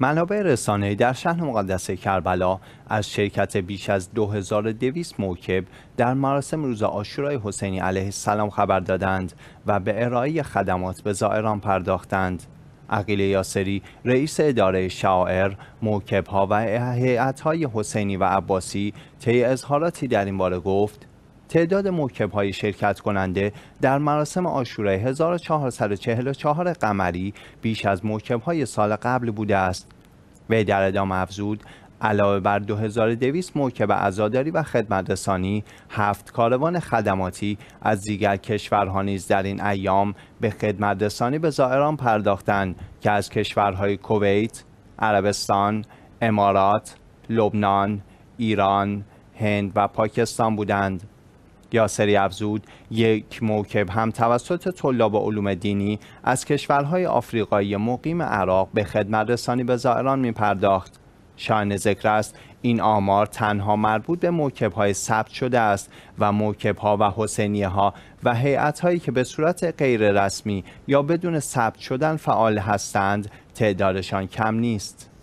منابع رسانه‌ای در شهر مقدس کربلا از شرکت بیش از 2200 موکب در مراسم روز آشورای حسینی علیه السلام خبر دادند و به ارائه خدمات به زائران پرداختند. عقیل یاسری رئیس اداره شاعر ها و های حسینی و عباسی طی اظهاراتی در این باره گفت تعداد موکب های شرکت کننده در مراسم آشورای 1444 قمری بیش از موکب های سال قبل بوده است. وی در ادامه افزود علاوه بر 2200 موکب ازاداری و خدمت هفت کاروان خدماتی از دیگر کشورها نیز در این ایام به خدمت به زائران پرداختند که از کشورهای کویت، عربستان، امارات، لبنان، ایران، هند و پاکستان بودند. یاسری افزود یک موکب هم توسط طلاب علوم دینی از کشورهای آفریقایی مقیم عراق به خدمت رسانی به زائران می پرداخت. شاین ذکر است این آمار تنها مربوط به موکب های ثبت شده است و موکب ها و حسینی ها و هیئت هایی که به صورت غیر رسمی یا بدون ثبت شدن فعال هستند تعدادشان کم نیست.